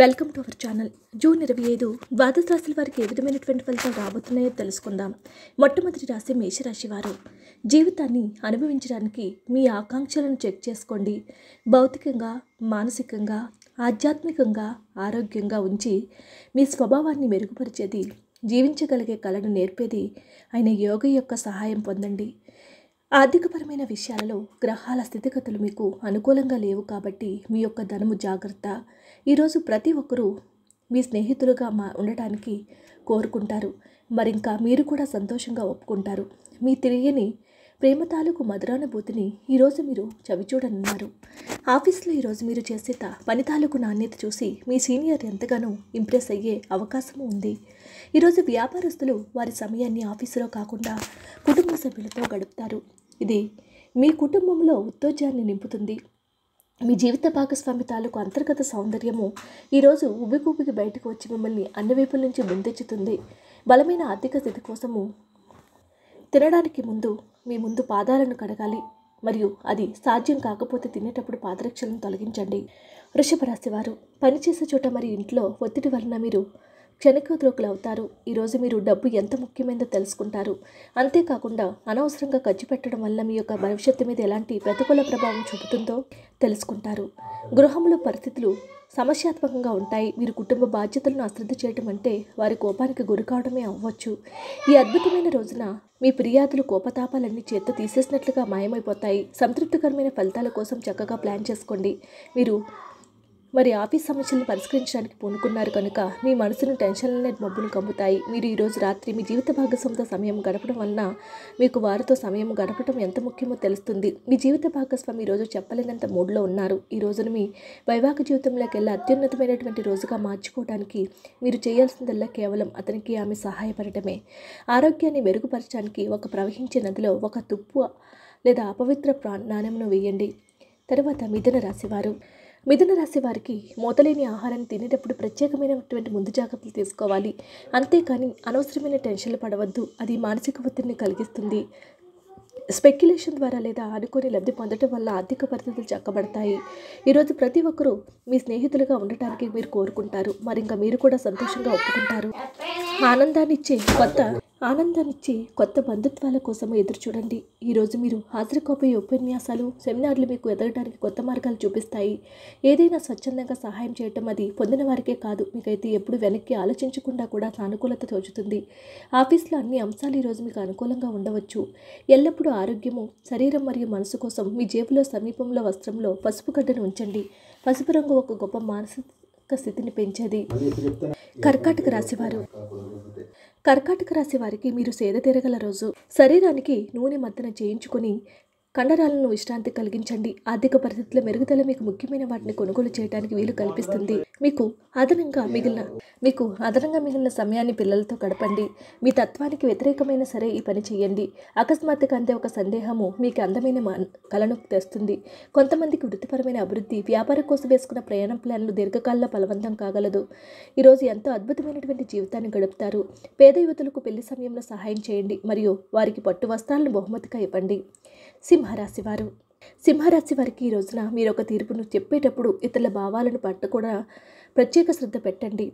welcome to our channel June ఇరవై ఐదు ద్వాదశ రాశుల వారికి ఏ విధమైనటువంటి ఫలితాలు రాబోతున్నాయో తెలుసుకుందాం మొట్టమొదటి రాశి మేషరాశి వారు జీవితాన్ని అనుభవించడానికి మీ ఆకాంక్షలను చెక్ చేసుకోండి భౌతికంగా మానసికంగా ఆధ్యాత్మికంగా ఆరోగ్యంగా ఉంచి మీ స్వభావాన్ని మెరుగుపరిచేది జీవించగలిగే కళను నేర్పేది ఆయన యోగ యొక్క సహాయం పొందండి ఆర్థికపరమైన విషయాలలో గ్రహాల స్థితిగతులు మీకు అనుకూలంగా లేవు కాబట్టి మీ యొక్క ధనము జాగ్రత్త ఈరోజు ప్రతి ఒక్కరూ మీ స్నేహితులుగా మా ఉండటానికి కోరుకుంటారు మరింకా మీరు కూడా సంతోషంగా ఒప్పుకుంటారు మీ తెలియని ప్రేమ తాలూకు మధురానుభూతిని ఈరోజు మీరు చవిచూడనున్నారు ఆఫీస్లో ఈరోజు మీరు చేసే పని తాలూకు నాణ్యత చూసి మీ సీనియర్ ఎంతగానో ఇంప్రెస్ అయ్యే అవకాశం ఉంది ఈరోజు వ్యాపారస్తులు వారి సమయాన్ని ఆఫీసులో కాకుండా కుటుంబ సభ్యులతో గడుపుతారు ఇది మీ కుటుంబంలో ఉత్తోజాన్ని నింపుతుంది మీ జీవిత భాగస్వామి తాలూకు అంతర్గత సౌందర్యము ఈరోజు ఉబికుబికి బయటకు వచ్చి మిమ్మల్ని అన్ని వైపుల నుంచి ముందెచ్చుతుంది బలమైన ఆర్థిక స్థితి కోసము తినడానికి ముందు మీ ముందు పాదాలను కడగాలి మరియు అది సాధ్యం కాకపోతే తినేటప్పుడు పాదరక్షలను తొలగించండి వృషభ రాశివారు పనిచేసే చోట మరియు ఇంట్లో ఒత్తిడి వలన మీరు అవుతారు ఈరోజు మీరు డబ్బు ఎంత ముఖ్యమైనదో తెలుసుకుంటారు అంతేకాకుండా అనవసరంగా ఖర్చు పెట్టడం వల్ల మీ యొక్క భవిష్యత్తు మీద ఎలాంటి ప్రతికూల ప్రభావం చూపుతుందో తెలుసుకుంటారు గృహంలో పరిస్థితులు సమస్యాత్మకంగా ఉంటాయి మీరు కుటుంబ బాధ్యతలను అశ్రద్ధ చేయటం అంటే వారి కోపానికి గురి కావడమే అవ్వచ్చు ఈ అద్భుతమైన రోజున మీ ఫిర్యాదులు కోపతాపాలన్నీ చేత్తో తీసేసినట్లుగా మాయమైపోతాయి సంతృప్తికరమైన ఫలితాల కోసం చక్కగా ప్లాన్ చేసుకోండి మీరు మరి ఆఫీస్ సమస్యలను పరిష్కరించడానికి పూనుకున్నారు కనుక మీ మనసును టెన్షన్లనే మబ్బును కమ్ముతాయి మీరు ఈరోజు రాత్రి మీ జీవిత భాగస్వామితో సమయం గడపడం వలన మీకు వారితో సమయం గడపడం ఎంత ముఖ్యమో తెలుస్తుంది మీ జీవిత భాగస్వామి ఈరోజు చెప్పలేనంత మూడ్లో ఉన్నారు ఈ రోజును మీ వైవాహిక జీవితంలోకి వెళ్ళి అత్యున్నతమైనటువంటి రోజుగా మార్చుకోవడానికి మీరు చేయాల్సిందల్లా కేవలం అతనికి ఆమె సహాయపడటమే ఆరోగ్యాన్ని మెరుగుపరచడానికి ఒక ప్రవహించే నదిలో ఒక తుప్పు లేదా అపవిత్ర ప్రా నాణ్యమును వేయండి తర్వాత మిథున రాశివారు మిథున రాశి వారికి మూతలేని ఆహారాన్ని తినేటప్పుడు ప్రత్యేకమైనటువంటి ముందు జాగ్రత్తలు తీసుకోవాలి అంతేకాని అనవసరమైన టెన్షన్లు పడవద్దు అది మానసిక ఒత్తిడిని కలిగిస్తుంది స్పెక్యులేషన్ ద్వారా లేదా అనుకోని లబ్ధి పొందడం వల్ల ఆర్థిక పరిస్థితులు చక్కబడతాయి ఈరోజు ప్రతి ఒక్కరూ మీ స్నేహితులుగా ఉండటానికి మీరు కోరుకుంటారు మరింకా మీరు కూడా సంతోషంగా ఒప్పుకుంటారు ఆనందాన్నిచ్చే కొత్త ఆనందాన్నిచ్చే కొత్త బంధుత్వాల కోసం ఎదురు చూడండి ఈరోజు మీరు హాజరుకోపోయే ఉపన్యాసాలు సెమినార్లు మీకు ఎదగడానికి కొత్త మార్గాలు చూపిస్తాయి ఏదైనా స్వచ్ఛందంగా సహాయం చేయటం అది పొందిన వారికే కాదు మీకైతే ఎప్పుడు వెనక్కి ఆలోచించకుండా కూడా సానుకూలత తోచుతుంది ఆఫీస్లో అన్ని అంశాలు ఈరోజు మీకు అనుకూలంగా ఉండవచ్చు ఎల్లప్పుడూ ఆరోగ్యము శరీరం మరియు మనసు కోసం మీ జేబులో సమీపంలో వస్త్రంలో పసుపు గడ్డను ఉంచండి పసుపు రంగు ఒక గొప్ప మానసిక స్థితిని పెంచేది కర్కాటక రాశివారు కర్కాటక రాశి వారికి మీరు సేద తిరగల రోజు శరీరానికి నూనె మద్దన చేయించుకుని కండరాలను విశ్రాంతి కలిగించండి ఆర్థిక పరిస్థితుల మెరుగుదల మీకు ముఖ్యమైన వాటిని కొనుగోలు చేయడానికి వీలు కల్పిస్తుంది మీకు అదనంగా మిగిలిన మీకు అదనంగా మిగిలిన సమయాన్ని పిల్లలతో గడపండి మీ తత్వానికి వ్యతిరేకమైన సరే ఈ పని చేయండి అకస్మాత్తుగా అందే ఒక సందేహము మీకు అందమైన కలను తెస్తుంది కొంతమందికి వృత్తిపరమైన అభివృద్ధి వ్యాపారం కోసం వేసుకున్న ప్రయాణం ప్లాన్లు దీర్ఘకాలంలో బలవంతం కాగలదు ఈరోజు ఎంతో అద్భుతమైనటువంటి జీవితాన్ని గడుపుతారు పేద యువతులకు పెళ్లి సమయంలో సహాయం చేయండి మరియు వారికి పట్టు వస్త్రాలను బహుమతిగా ఇవ్వండి సింహరాశి వారు సింహరాశి వారికి ఈ రోజున మీరు ఒక తీర్పును చెప్పేటప్పుడు ఇతరుల భావాలను పట్టు కూడా ప్రత్యేక శ్రద్ధ పెట్టండి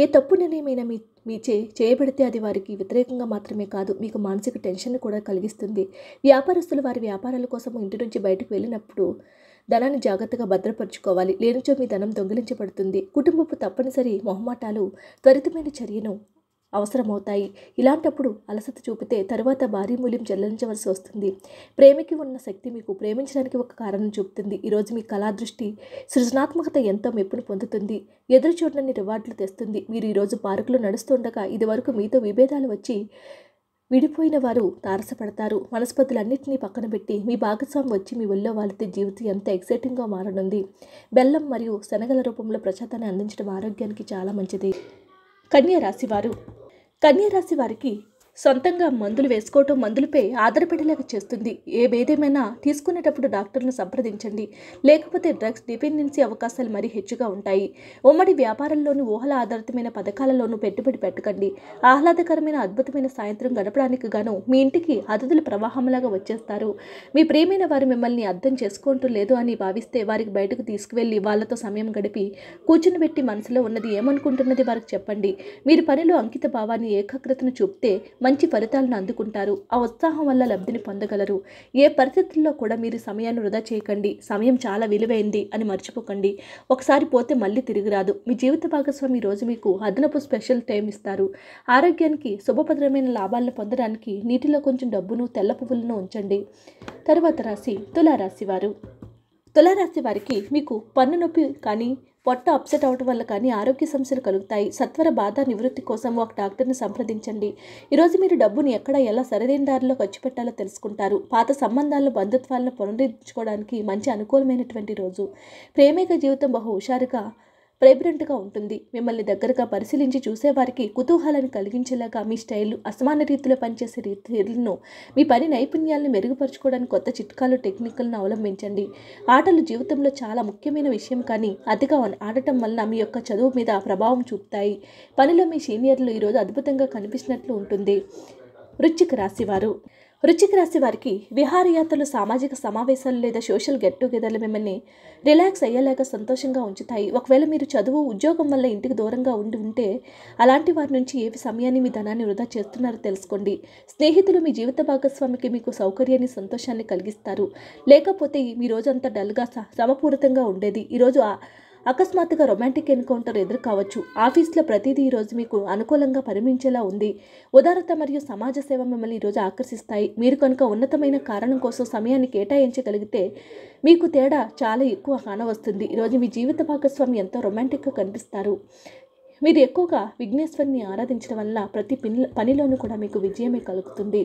ఏ తప్పు నిర్ణయమైనా మీ మీ చే చేయబడితే అది వారికి వ్యతిరేకంగా మాత్రమే కాదు మీకు మానసిక టెన్షన్ కూడా కలిగిస్తుంది వ్యాపారస్తులు వారి వ్యాపారాల కోసం ఇంటి నుంచి బయటకు వెళ్ళినప్పుడు ధనాన్ని జాగ్రత్తగా భద్రపరచుకోవాలి లేనిచో మీ ధనం దొంగిలించబడుతుంది కుటుంబపు తప్పనిసరి మొహమాటాలు త్వరితమైన చర్యను అవసరమవుతాయి ఇలాంటప్పుడు అలసత చూపితే తరువాత భారీ మూల్యం చెల్లించవలసి వస్తుంది ప్రేమికి ఉన్న శక్తి మీకు ప్రేమించడానికి ఒక కారణం చూపుతుంది ఈరోజు మీ కళా దృష్టి సృజనాత్మకత ఎంతో మెప్పును పొందుతుంది ఎదురు చూడని రివార్డులు తెస్తుంది మీరు ఈరోజు పార్కులో నడుస్తుండగా ఇదివరకు మీతో విభేదాలు వచ్చి విడిపోయిన వారు తారసపడతారు మనస్పతులన్నింటినీ పక్కన పెట్టి మీ భాగస్వామి వచ్చి మీ ఒళ్ళో వాలితే జీవితం ఎంత ఎక్సైటింగ్గా మారనుంది బెల్లం మరియు శనగల రూపంలో ప్రచాతాన్ని అందించడం ఆరోగ్యానికి చాలా మంచిది కన్యరాశి వారు కన్యరాశి వారికి సొంతంగా మందులు వేసుకోవటం మందులపై ఆధారపడేలాగా చేస్తుంది ఏ భేదేమైనా తీసుకునేటప్పుడు డాక్టర్ను సంప్రదించండి లేకపోతే డ్రగ్స్ డిపెండెన్సీ అవకాశాలు మరీ హెచ్చుగా ఉంటాయి ఉమ్మడి వ్యాపారంలోనూ ఊహల ఆధారితమైన పథకాలలోనూ పెట్టుబడి పెట్టకండి ఆహ్లాదకరమైన అద్భుతమైన సాయంత్రం గడపడానికి గాను మీ ఇంటికి అతిథుల ప్రవాహంలాగా వచ్చేస్తారు మీ ప్రేమైన వారు మిమ్మల్ని అర్థం చేసుకుంటూ లేదు అని భావిస్తే వారికి బయటకు తీసుకువెళ్ళి వాళ్ళతో సమయం గడిపి కూర్చుని పెట్టి మనసులో ఉన్నది ఏమనుకుంటున్నది వారికి చెప్పండి మీరు పనిలో అంకిత భావాన్ని ఏకాగ్రతను చూపితే మంచి ఫలితాలను అందుకుంటారు ఆ ఉత్సాహం వల్ల లబ్ధిని పొందగలరు ఏ పరిస్థితుల్లో కూడా మీరు సమయాన్ని వృధా చేయకండి సమయం చాలా విలువైంది అని మర్చిపోకండి ఒకసారి పోతే మళ్ళీ తిరిగి రాదు మీ జీవిత భాగస్వామి రోజు మీకు అదనపు స్పెషల్ టైం ఇస్తారు ఆరోగ్యానికి శుభభద్రమైన లాభాలను పొందడానికి నీటిలో కొంచెం డబ్బును తెల్ల పువ్వులను ఉంచండి తర్వాత రాశి తులారాశి వారు తులారాశి వారికి మీకు పన్ను నొప్పి కానీ పొట్ట అప్సెట్ అవటం వల్ల కానీ ఆరోగ్య సమస్యలు కలుగుతాయి సత్వర బాధ నివృత్తి కోసం ఒక డాక్టర్ని సంప్రదించండి ఈరోజు మీరు డబ్బును ఎక్కడ ఎలా సరైన దారిలో ఖర్చు పెట్టాలో తెలుసుకుంటారు పాత సంబంధాల్లో బంధుత్వాలను పునరుద్ధరించుకోవడానికి మంచి అనుకూలమైనటువంటి రోజు ప్రేమిక జీవితం బహు హుషారుగా ప్రైబ్రెంట్గా ఉంటుంది మిమ్మల్ని దగ్గరగా పరిశీలించి చూసేవారికి కుతూహలాన్ని కలిగించేలాగా మీ స్టైల్ అసమాన రీతిలో పనిచేసే రీతిలను మీ పని నైపుణ్యాలను మెరుగుపరుచుకోవడానికి కొత్త చిట్కాలు టెక్నికల్ను అవలంబించండి ఆటలు జీవితంలో చాలా ముఖ్యమైన విషయం కానీ అతిగా ఆడటం వలన మీ యొక్క చదువు మీద ప్రభావం చూపుతాయి పనిలో మీ సీనియర్లు ఈరోజు అద్భుతంగా కనిపించినట్లు ఉంటుంది రుచికి రాశివారు వృచ్చిక రాశి వారికి విహారయాత్రలు సామాజిక సమావేశాలు లేదా సోషల్ గెట్ టుగెదర్లు మిమ్మల్ని రిలాక్స్ అయ్యేలాగా సంతోషంగా ఉంచుతాయి ఒకవేళ మీరు చదువు ఉద్యోగం వల్ల ఇంటికి దూరంగా ఉండి ఉంటే అలాంటి వారి నుంచి ఏ సమయాన్ని మీ ధనాన్ని వృధా చేస్తున్నారో తెలుసుకోండి స్నేహితులు మీ జీవిత భాగస్వామికి మీకు సౌకర్యాన్ని సంతోషాన్ని కలిగిస్తారు లేకపోతే మీ రోజంతా డల్గా సమపూరితంగా ఉండేది ఈరోజు అకస్మాత్తుగా రొమాంటిక్ ఎన్కౌంటర్ ఎదురు కావచ్చు ఆఫీస్లో ప్రతిదీ ఈరోజు మీకు అనుకూలంగా పరిమించేలా ఉంది ఉదారత మరియు సమాజ సేవ మిమ్మల్ని ఈరోజు ఆకర్షిస్తాయి మీరు కనుక ఉన్నతమైన కారణం కోసం సమయాన్ని కేటాయించగలిగితే మీకు తేడా చాలా ఎక్కువ కానవస్తుంది ఈరోజు మీ జీవిత భాగస్వామి ఎంతో రొమాంటిక్గా కనిపిస్తారు మీరు ఎక్కువగా విఘ్నేశ్వరిని ఆరాధించడం వల్ల ప్రతి పని పనిలోనూ కూడా మీకు విజయమే కలుగుతుంది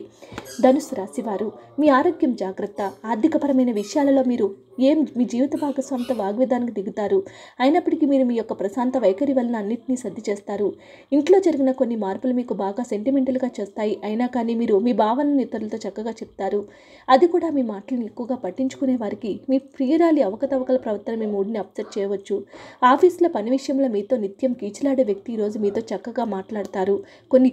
ధనుసు రాశివారు మీ ఆరోగ్యం జాగ్రత్త ఆర్థికపరమైన విషయాలలో మీరు ఏం మీ జీవిత భాగస్వామితో వాగ్వేదానికి దిగుతారు అయినప్పటికీ మీరు మీ యొక్క ప్రశాంత వైఖరి వలన అన్నింటినీ సర్ది చేస్తారు ఇంట్లో జరిగిన కొన్ని మార్పులు మీకు బాగా సెంటిమెంటల్గా చేస్తాయి అయినా కానీ మీరు మీ భావనను ఇతరులతో చక్కగా చెప్తారు అది కూడా మీ మాటలను ఎక్కువగా పట్టించుకునే వారికి మీ ప్రియురాలి అవకతవకల ప్రవర్తన మీ మూడిని అప్సెట్ చేయవచ్చు ఆఫీస్లో పని విషయంలో మీతో నిత్యం కీచలాడే వ్యక్తి ఈరోజు మీతో చక్కగా మాట్లాడతారు కొన్ని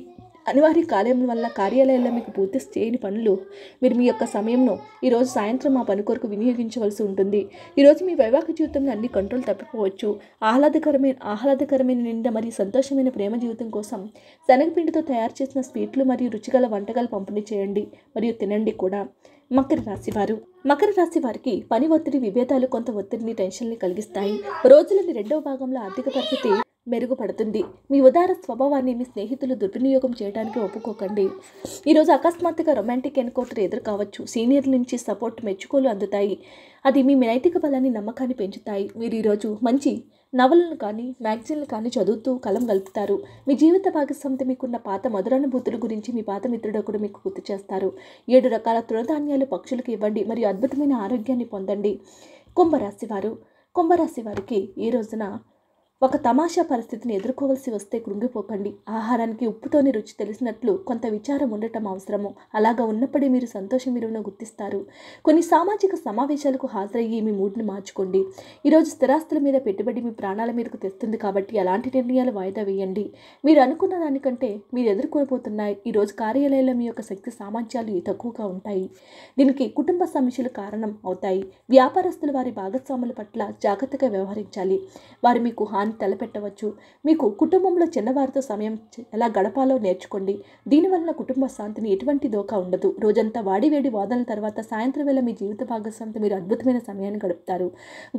అనివార్య కార్యం వల్ల కార్యాలయాల్లో మీకు పూర్తి చేయని పనులు మీరు మీ యొక్క సమయంను ఈరోజు సాయంత్రం మా పని కొరకు వినియోగించవలసి ఉంటుంది ఈరోజు మీ వైవాహిక జీవితంలో అన్ని కంట్రోల్ తప్పిపోవచ్చు ఆహ్లాదకరమైన ఆహ్లాదకరమైన నిండా మరియు సంతోషమైన ప్రేమ జీవితం కోసం శనగపిండితో తయారు చేసిన స్వీట్లు మరియు రుచిగల వంటకాలు పంపిణీ చేయండి మరియు తినండి కూడా మకర రాశివారు మకర రాశి వారికి పని ఒత్తిడి విభేదాలు కొంత ఒత్తిడిని టెన్షన్ని కలిగిస్తాయి రోజులని రెండవ భాగంలో ఆర్థిక పరిస్థితి మెరుగుపడుతుంది మీ ఉదార స్వభావాన్ని మీ స్నేహితులు దుర్వినియోగం చేయడానికి ఒప్పుకోకండి ఈరోజు అకస్మాత్తుగా రొమాంటిక్ ఎన్కౌంటర్ ఎదురు కావచ్చు సీనియర్ల నుంచి సపోర్ట్ మెచ్చుకోలు అందుతాయి అది మీ నైతిక బలాన్ని నమ్మకాన్ని పెంచుతాయి మీరు ఈరోజు మంచి నవలను కానీ మ్యాగజైన్లు కానీ చదువుతూ కలం గలుపుతారు మీ జీవిత భాగస్వామితో మీకున్న పాత మధురానుభూతుల గురించి మీ పాత మిత్రుడు కూడా మీకు గుర్తు చేస్తారు ఏడు రకాల తృణధాన్యాలు పక్షులకు ఇవ్వండి మరియు అద్భుతమైన ఆరోగ్యాన్ని పొందండి కుంభరాశి వారు కుంభరాశి వారికి ఈ రోజున ఒక తమాషా పరిస్థితిని ఎదుర్కోవలసి వస్తే కృంగిపోకండి ఆహారానికి ఉప్పుతోని రుచి తెలిసినట్లు కొంత విచారం ఉండటం అవసరము అలాగా ఉన్నప్పుడే మీరు సంతోషం విలువను గుర్తిస్తారు కొన్ని సామాజిక సమావేశాలకు హాజరయ్యి మీ మూడ్ని మార్చుకోండి ఈరోజు స్థిరాస్తుల మీద పెట్టుబడి మీ ప్రాణాల మీదకు తెస్తుంది కాబట్టి అలాంటి నిర్ణయాలు వాయిదా వేయండి మీరు అనుకున్న దానికంటే మీరు ఎదుర్కోబోతున్న ఈరోజు కార్యాలయంలో మీ యొక్క శక్తి సామర్థ్యాలు తక్కువగా ఉంటాయి దీనికి కుటుంబ సమస్యలు కారణం అవుతాయి వ్యాపారస్తులు వారి భాగస్వాముల పట్ల జాగ్రత్తగా వ్యవహరించాలి వారు మీకు హాని అని తలపెట్టవచ్చు మీకు కుటుంబంలో చిన్నవారితో సమయం ఎలా గడపాలో నేర్చుకోండి దీనివల్ల కుటుంబ శాంతిని ఎటువంటి దోకా ఉండదు రోజంతా వాడివేడి వాదనల తర్వాత సాయంత్రం వేళ మీ జీవిత భాగస్వామితో మీరు అద్భుతమైన సమయాన్ని గడుపుతారు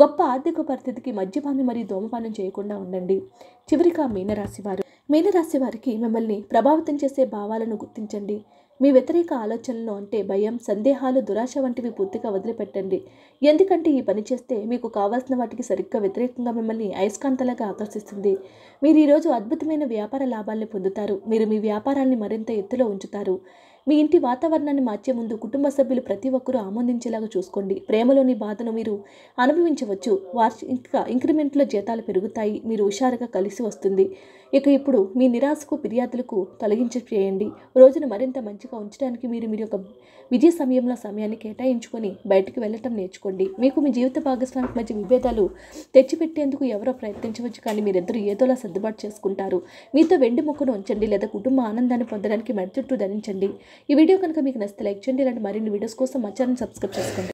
గొప్ప ఆర్థిక పరిస్థితికి మద్యపానం మరియు ధూమపానం చేయకుండా ఉండండి చివరిగా మీనరాశి వారు మీనరాశి వారికి మిమ్మల్ని ప్రభావితం చేసే భావాలను గుర్తించండి మీ వ్యతిరేక ఆలోచనలు అంటే భయం సందేహాలు దురాశ వంటివి పూర్తిగా వదిలిపెట్టండి ఎందుకంటే ఈ పని చేస్తే మీకు కావాల్సిన వాటికి సరిగ్గా వ్యతిరేకంగా మిమ్మల్ని అయస్కాంతలాగా ఆకర్షిస్తుంది మీరు ఈరోజు అద్భుతమైన వ్యాపార లాభాలను పొందుతారు మీరు మీ వ్యాపారాన్ని మరింత ఎత్తులో ఉంచుతారు మీ ఇంటి వాతావరణాన్ని మార్చే ముందు కుటుంబ సభ్యులు ప్రతి ఒక్కరూ ఆమోదించేలాగా చూసుకోండి ప్రేమలోని బాధను మీరు అనుభవించవచ్చు వార్షిక ఇంక్రిమెంట్లో జీతాలు పెరుగుతాయి మీరు హుషారుగా కలిసి వస్తుంది ఇక ఇప్పుడు మీ నిరాశకు ఫిర్యాదులకు తొలగించి చేయండి రోజును మరింత మంచిగా ఉంచడానికి మీరు మీరు ఒక విజయ సమయంలో సమయాన్ని కేటాయించుకొని బయటకు వెళ్ళటం నేర్చుకోండి మీకు మీ జీవిత భాగస్వామి మధ్య విభేదాలు తెచ్చిపెట్టేందుకు ఎవరో ప్రయత్నించవచ్చు కానీ మీరిద్దరూ ఏదోలా సర్దుబాటు చేసుకుంటారు మీతో వెండి మొక్కను ఉంచండి లేదా కుటుంబ ఆనందాన్ని పొందడానికి చుట్టూ ధరించండి ఈ వీడియో కనుక మీకు నచ్చితే లైక్ చేయండి ఇలాంటి మరిన్ని వీడియోస్ కోసం మా ఛానల్ సబ్స్క్రైబ్ చేసుకోండి